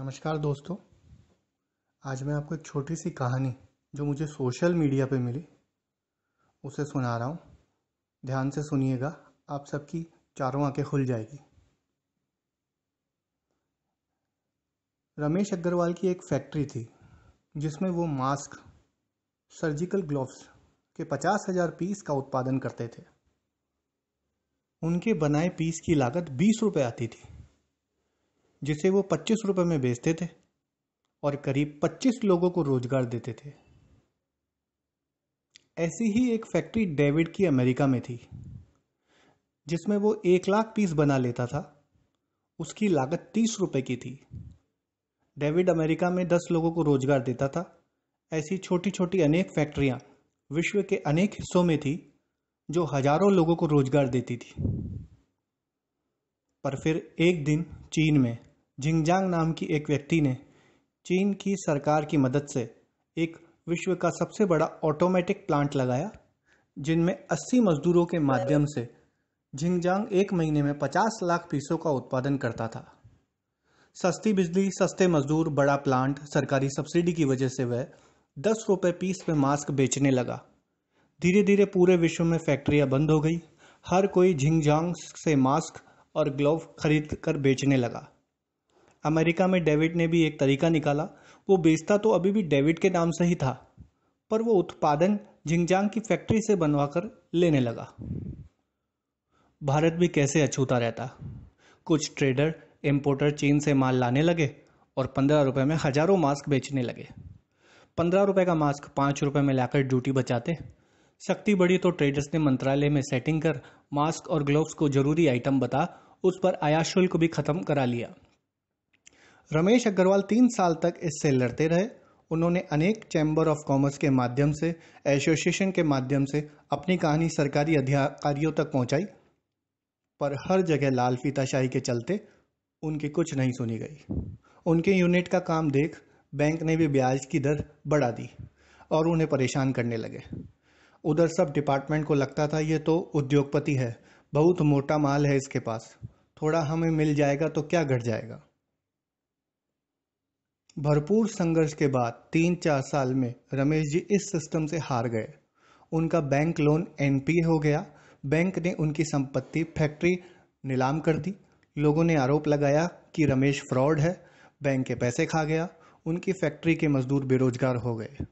नमस्कार दोस्तों आज मैं आपको एक छोटी सी कहानी जो मुझे सोशल मीडिया पे मिली उसे सुना रहा हूँ ध्यान से सुनिएगा आप सबकी चारों आंखें खुल जाएगी रमेश अग्रवाल की एक फैक्ट्री थी जिसमें वो मास्क सर्जिकल ग्लोव्स के पचास हजार पीस का उत्पादन करते थे उनके बनाए पीस की लागत बीस रुपये आती थी जिसे वो पच्चीस रुपये में बेचते थे और करीब पच्चीस लोगों को रोजगार देते थे ऐसी ही एक फैक्ट्री डेविड की अमेरिका में थी जिसमें वो एक लाख पीस बना लेता था उसकी लागत तीस रुपये की थी डेविड अमेरिका में दस लोगों को रोजगार देता था ऐसी छोटी छोटी अनेक फैक्ट्रियाँ विश्व के अनेक हिस्सों में थी जो हजारों लोगों को रोजगार देती थी पर फिर एक दिन चीन में जिंगजांग नाम की एक व्यक्ति ने चीन की सरकार की मदद से एक विश्व का सबसे बड़ा ऑटोमेटिक प्लांट लगाया जिनमें 80 मजदूरों के माध्यम से झिंगजांग एक महीने में 50 लाख पीसों का उत्पादन करता था सस्ती बिजली सस्ते मजदूर बड़ा प्लांट सरकारी सब्सिडी की वजह से वह दस रुपये पीस में मास्क बेचने लगा धीरे धीरे पूरे विश्व में फैक्ट्रियां बंद हो गई हर कोई झिंगजांग से मास्क और ग्लोव खरीद कर बेचने लगा अमेरिका में डेविड ने भी एक तरीका निकाला वो बेचता तो अभी भी डेविड के नाम से ही था पर वो उत्पादन झिंगजांग की फैक्ट्री से बनवाकर लेने लगा भारत भी कैसे अछूता रहता कुछ ट्रेडर इम्पोर्टर चीन से माल लाने लगे और पंद्रह रुपये में हजारों मास्क बेचने लगे पंद्रह रुपये का मास्क पाँच रुपये में लाकर ड्यूटी बचाते शक्ति बढ़ी तो ट्रेडर्स ने मंत्रालय में सेटिंग कर मास्क और ग्लोव्स को जरूरी आइटम बता उस पर आयात शुल्क भी खत्म करा लिया रमेश अग्रवाल तीन साल तक इससे लड़ते रहे उन्होंने अनेक चैम्बर ऑफ कॉमर्स के माध्यम से एसोसिएशन के माध्यम से अपनी कहानी सरकारी अधिकारियों तक पहुंचाई पर हर जगह लाल फीताशाही के चलते उनकी कुछ नहीं सुनी गई उनके यूनिट का काम देख बैंक ने भी ब्याज की दर बढ़ा दी और उन्हें परेशान करने लगे उधर सब डिपार्टमेंट को लगता था ये तो उद्योगपति है बहुत मोटा माल है इसके पास थोड़ा हमें मिल जाएगा तो क्या घट जाएगा भरपूर संघर्ष के बाद तीन चार साल में रमेश जी इस सिस्टम से हार गए उनका बैंक लोन एन हो गया बैंक ने उनकी संपत्ति फैक्ट्री नीलाम कर दी लोगों ने आरोप लगाया कि रमेश फ्रॉड है बैंक के पैसे खा गया उनकी फैक्ट्री के मजदूर बेरोजगार हो गए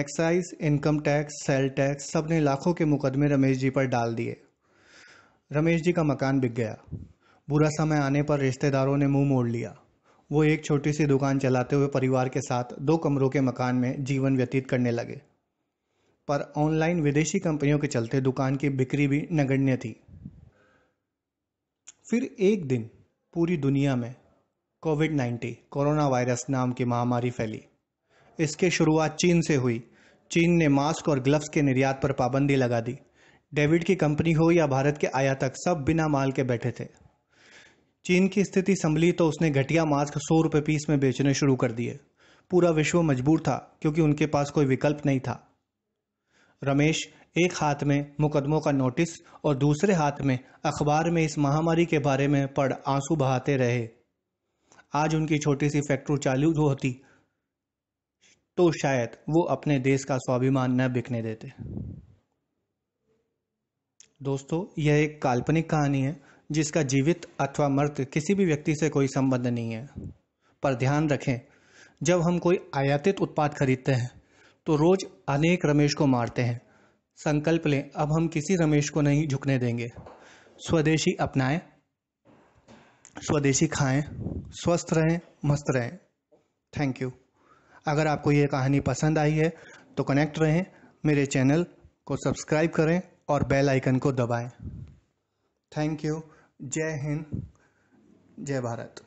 excise income tax sale tax सब ने लाखों के मुकदमे रमेश जी पर डाल दिए रमेश जी का मकान बिक गया बुरा समय आने पर रिश्तेदारों ने मुंह मोड़ लिया वो एक छोटी सी दुकान चलाते हुए परिवार के साथ दो कमरों के मकान में जीवन व्यतीत करने लगे पर ऑनलाइन विदेशी कंपनियों के चलते दुकान की बिक्री भी नगण्य थी फिर एक दिन पूरी दुनिया में कोविड नाइन्टीन कोरोना वायरस नाम की महामारी फैली इसके शुरुआत चीन से हुई चीन ने मास्क और ग्लव्स के निर्यात पर पाबंदी लगा दी डेविड की कंपनी हो या भारत के आयातक सब बिना माल के बैठे थे चीन की स्थिति संभली तो उसने घटिया मास्क सौ रुपये पीस में बेचने शुरू कर दिए पूरा विश्व मजबूर था क्योंकि उनके पास कोई विकल्प नहीं था रमेश एक हाथ में मुकदमों का नोटिस और दूसरे हाथ में अखबार में इस महामारी के बारे में पढ़ आंसू बहाते रहे आज उनकी छोटी सी फैक्ट्री चालू जो होती तो शायद वो अपने देश का स्वाभिमान न बिकने देते दोस्तों यह एक काल्पनिक कहानी है जिसका जीवित अथवा मृत किसी भी व्यक्ति से कोई संबंध नहीं है पर ध्यान रखें जब हम कोई आयातित उत्पाद खरीदते हैं तो रोज अनेक रमेश को मारते हैं संकल्प लें अब हम किसी रमेश को नहीं झुकने देंगे स्वदेशी अपनाएं स्वदेशी खाएं स्वस्थ रहें मस्त रहें थैंक यू अगर आपको ये कहानी पसंद आई है तो कनेक्ट रहें मेरे चैनल को सब्सक्राइब करें और बेल आइकन को दबाएं थैंक यू जय हिंद जय भारत